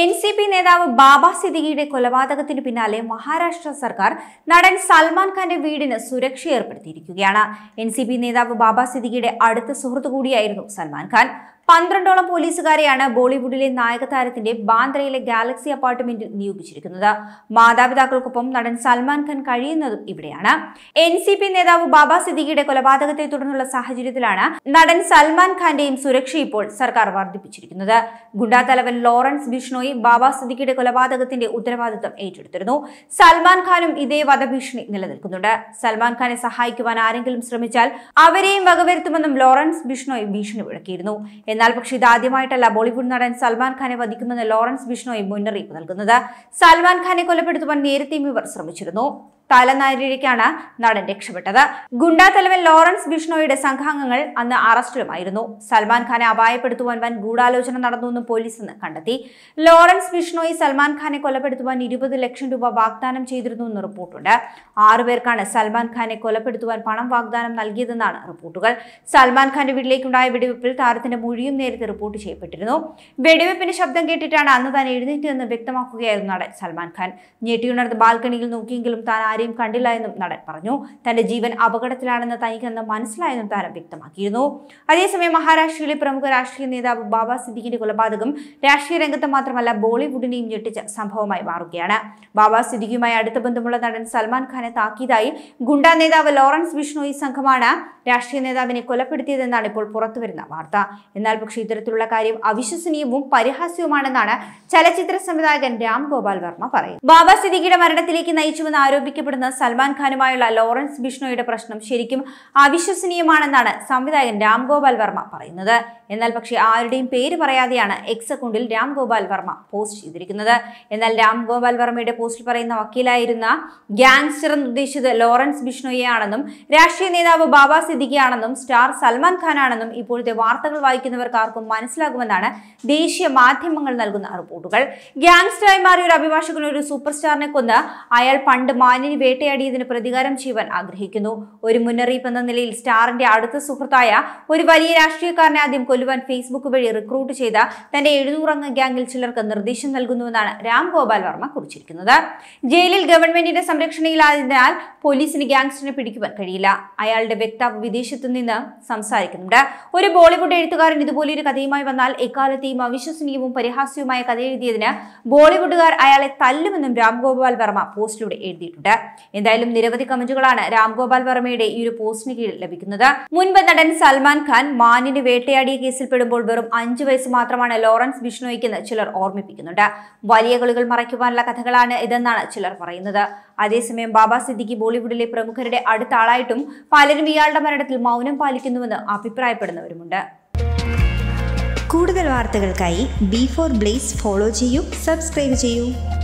N C P നേതാവ് ബാബ സിദ്ദിഖിയുടെ കൊലപാതകത്തിന് പിന്നാലെ മഹാരാഷ്ട്ര സർക്കാർ നടൻ സൽമാൻ ഖാന്റെ വീടിന് സുരക്ഷ ഏർപ്പെടുത്തിയിരിക്കുകയാണ് എൻ സി പി നേതാവ് ബാബ സിദ്ദിഖിയുടെ അടുത്ത സുഹൃത്തു കൂടിയായിരുന്നു സൽമാൻ ഖാൻ പന്ത്രണ്ടോളം പോലീസുകാരെയാണ് ബോളിവുഡിലെ താരത്തിന്റെ ബാന്ദ്രയിലെ ഗാലക്സി അപ്പാർട്ട്മെന്റിൽ നിയോഗിച്ചിരിക്കുന്നത് മാതാപിതാക്കൾക്കൊപ്പം നടൻ സൽമാൻ ഖാൻ കഴിയുന്നതും ഇവിടെയാണ് എൻ സി പി നേതാവ് ബാബ സിദ്ദിഖിയുടെ കൊലപാതകത്തെ തുടർന്നുള്ള സാഹചര്യത്തിലാണ് നടൻ സൽമാൻ ഖാന്റെയും സുരക്ഷ ഇപ്പോൾ സർക്കാർ വർദ്ധിപ്പിച്ചിരിക്കുന്നത് ഗുണ്ടാ തലവൻ ലോറൻസ് ബിഷ്ണോയി ബാബ സിദ്ദിഖിയുടെ കൊലപാതകത്തിന്റെ ഉത്തരവാദിത്വം ഏറ്റെടുത്തിരുന്നു സൽമാൻ ഖാനും ഇതേ വധഭീഷണി നിലനിൽക്കുന്നുണ്ട് സൽമാൻ ഖാനെ സഹായിക്കുവാൻ ആരെങ്കിലും ശ്രമിച്ചാൽ അവരെയും വകവരുത്തുമെന്നും ലോറൻസ് ബിഷ്ണോയി ഭീഷണി മുഴക്കിയിരുന്നു എന്നാൽ പക്ഷെ ഇതാദ്യമായിട്ടല്ല ബോളിവുഡ് നടൻ സൽമാൻ ഖാനെ വധിക്കുമെന്ന് ലോറൻസ് ബിഷ്ണോയി മുന്നറിയിപ്പ് നൽകുന്നത് സൽമാൻ ഖാനെ കൊലപ്പെടുത്തുവാൻ നേരത്തെയും ഇവർ ശ്രമിച്ചിരുന്നു തലനാരിഴിക്കാണ് നടൻ രക്ഷപ്പെട്ടത് ഗുണ്ടാ തലവൻ ലോറൻസ് ബിഷ്ണോയുടെ സംഘാംഗങ്ങൾ അന്ന് അറസ്റ്റിലുമായിരുന്നു സൽമാൻ ഖാനെ അപായപ്പെടുത്തുവാൻ വൻ ഗൂഢാലോചന നടന്നുവെന്നും പോലീസ് ഇന്ന് കണ്ടെത്തി ലോറൻസ് ബിഷ്ണോയി സൽമാൻ ഖാനെ കൊലപ്പെടുത്തുവാൻ ഇരുപത് ലക്ഷം രൂപ വാഗ്ദാനം ചെയ്തിരുന്നു എന്ന് റിപ്പോർട്ടുണ്ട് ആറുപേർക്കാണ് സൽമാൻ ഖാനെ കൊലപ്പെടുത്തുവാൻ പണം വാഗ്ദാനം നൽകിയതെന്നാണ് റിപ്പോർട്ടുകൾ സൽമാൻ ഖാന്റെ വീട്ടിലേക്കുണ്ടായ വെടിവെപ്പിൽ താരത്തിന്റെ മൊഴിയും നേരത്തെ റിപ്പോർട്ട് ചെയ്യപ്പെട്ടിരുന്നു വെടിവെപ്പിന് ശബ്ദം കേട്ടിട്ടാണ് അന്ന് താൻ എഴുന്നേറ്റെന്ന് വ്യക്തമാക്കുകയായിരുന്നു നടൻ സൽമാൻ ഖാൻ ഞെട്ടിയുണർന്ന് ബാൽക്കണിയിൽ നോക്കിയെങ്കിലും താൻ ആരെയും കണ്ടില്ല എന്നും നടൻ പറഞ്ഞു തന്റെ ജീവൻ അപകടത്തിലാണെന്ന് തനിക്കെന്ന് മനസ്സിലായെന്നും താരം വ്യക്തമാക്കിയിരുന്നു അതേസമയം മഹാരാഷ്ട്രയിലെ പ്രമുഖ രാഷ്ട്രീയ നേതാവ് ബാബ സിദ്ദിഖിന്റെ കൊലപാതകം രാഷ്ട്രീയ രംഗത്ത് മാത്രമല്ല ബോളിവുഡിനെയും ഞെട്ടിച്ച സംഭവമായി മാറുകയാണ് ബാബ സിദ്ദിഖിയുമായി അടുത്ത ബന്ധമുള്ള നടൻ സൽമാൻ ഖാനെ താക്കിയതായി ഗുണ്ട നേതാവ് ലോറൻസ് ബിഷ്ണോയി സംഘമാണ് രാഷ്ട്രീയ നേതാവിനെ കൊലപ്പെടുത്തിയതെന്നാണ് ഇപ്പോൾ പുറത്തുവരുന്ന വാർത്ത എന്നാൽ പക്ഷേ ഇത്തരത്തിലുള്ള കാര്യം അവിശ്വസനീയവും പരിഹാസ്യവുമാണെന്നാണ് ചലച്ചിത്ര സംവിധായകൻ രാം ഗോപാൽ വർമ്മ പറയുന്നത് ബാബ സിദ്ദിഖിയുടെ മരണത്തിലേക്ക് നയിച്ചുവെന്ന് ആരോപിക്കപ്പെട്ട ബന്ധപ്പെടുന്ന സൽമാൻ ഖാനുമായുള്ള ലോറൻസ് ബിഷ്ണോയുടെ പ്രശ്നം ശരിക്കും അവിശ്വസനീയമാണെന്നാണ് സംവിധായകൻ രാംഗോപാൽ വർമ്മ പറയുന്നത് എന്നാൽ പക്ഷേ ആരുടെയും പേര് പറയാതെയാണ് എക്സ് അക്കൗണ്ടിൽ രാംഗോപാൽ വർമ്മ പോസ്റ്റ് ചെയ്തിരിക്കുന്നത് എന്നാൽ രാംഗോപാൽ വർമ്മയുടെ പോസ്റ്റിൽ പറയുന്ന വക്കീലായിരുന്ന ഗ്യാങ്സ്റ്റർ എന്നുദ്ദേശിച്ചത് ലോറൻസ് ബിഷ്ണോയെയാണെന്നും രാഷ്ട്രീയ നേതാവ് ബാബ സിദ്ദിഖിയാണെന്നും സ്റ്റാർ സൽമാൻ ഖാനാണെന്നും ഇപ്പോഴത്തെ വാർത്തകൾ വായിക്കുന്നവർക്ക് ആർക്കും മനസ്സിലാകുമെന്നാണ് ദേശീയ മാധ്യമങ്ങൾ നൽകുന്ന റിപ്പോർട്ടുകൾ ഗ്യാങ്സ്റ്ററായി മാറിയ ഒരു അഭിഭാഷകൻ ഒരു സൂപ്പർ സ്റ്റാറിനെ കൊന്ന് അയാൾ പണ്ട് മാന്യന് വേട്ടയാടിയതിന് പ്രതികാരം ചെയ്യുവാൻ ആഗ്രഹിക്കുന്നു ഒരു മുന്നറിയിപ്പ് എന്ന നിലയിൽ സ്റ്റാറിന്റെ അടുത്ത സുഹൃത്തായ ഒരു വലിയ രാഷ്ട്രീയക്കാരനെ ആദ്യം കൊല്ലുവാൻ ഫേസ്ബുക്ക് വഴി റിക്രൂട്ട് ചെയ്ത തന്റെ എഴുന്നൂറംഗ ഗ്യാങ്ങിൽ ചിലർക്ക് നിർദ്ദേശം നൽകുന്നുവെന്നാണ് രാം ഗോപാൽ വർമ്മ കുറിച്ചിരിക്കുന്നത് ജയിലിൽ ഗവൺമെന്റിന്റെ സംരക്ഷണയിലായതിനാൽ പോലീസിന് ഗ്യാങ്സ്റ്ററിനെ പിടിക്കുവാൻ കഴിയില്ല അയാളുടെ വ്യക്താവ് വിദേശത്ത് നിന്ന് സംസാരിക്കുന്നുണ്ട് ഒരു ബോളിവുഡ് എഴുത്തുകാരൻ ഇതുപോലെ ഒരു കഥയുമായി വന്നാൽ എക്കാലത്തെയും അവിശ്വസനീയവും പരിഹാസ്യവുമായ കഥ എഴുതിയതിന് ബോളിവുഡുകാർ അയാളെ തല്ലുമെന്നും രാംഗോപാൽ വർമ്മ പോസ്റ്റിലൂടെ എഴുതിയിട്ടുണ്ട് എന്തായാലും നിരവധി കമന്റുകളാണ് രാംഗോപാൽ വർമ്മയുടെ ഈ ഒരു പോസ്റ്റിന് കീഴിൽ ലഭിക്കുന്നത് മുൻപ് നടൻ സൽമാൻ ഖാൻ മാനിന് വേട്ടയാടിയ കേസിൽ പെടുമ്പോൾ വെറും അഞ്ചു വയസ്സ് മാത്രമാണ് ലോറൻസ് ബിഷ്ണോയ്ക്കെന്ന് ചിലർ ഓർമ്മിപ്പിക്കുന്നുണ്ട് വലിയ കളികൾ മറയ്ക്കുവാനുള്ള കഥകളാണ് ഇതെന്നാണ് ചിലർ പറയുന്നത് അതേസമയം ബാബ സിദ്ദിഖി ബോളിവുഡിലെ പ്രമുഖരുടെ അടുത്ത ആളായിട്ടും പലരും ഇയാളുടെ മരണത്തിൽ മൗനം പാലിക്കുന്നുവെന്ന് അഭിപ്രായപ്പെടുന്നവരുമുണ്ട് കൂടുതൽ വാർത്തകൾക്കായി ബി ഫോർ ബ്ലേസ് ഫോളോ ചെയ്യൂ സബ്സ്ക്രൈബ് ചെയ്യൂ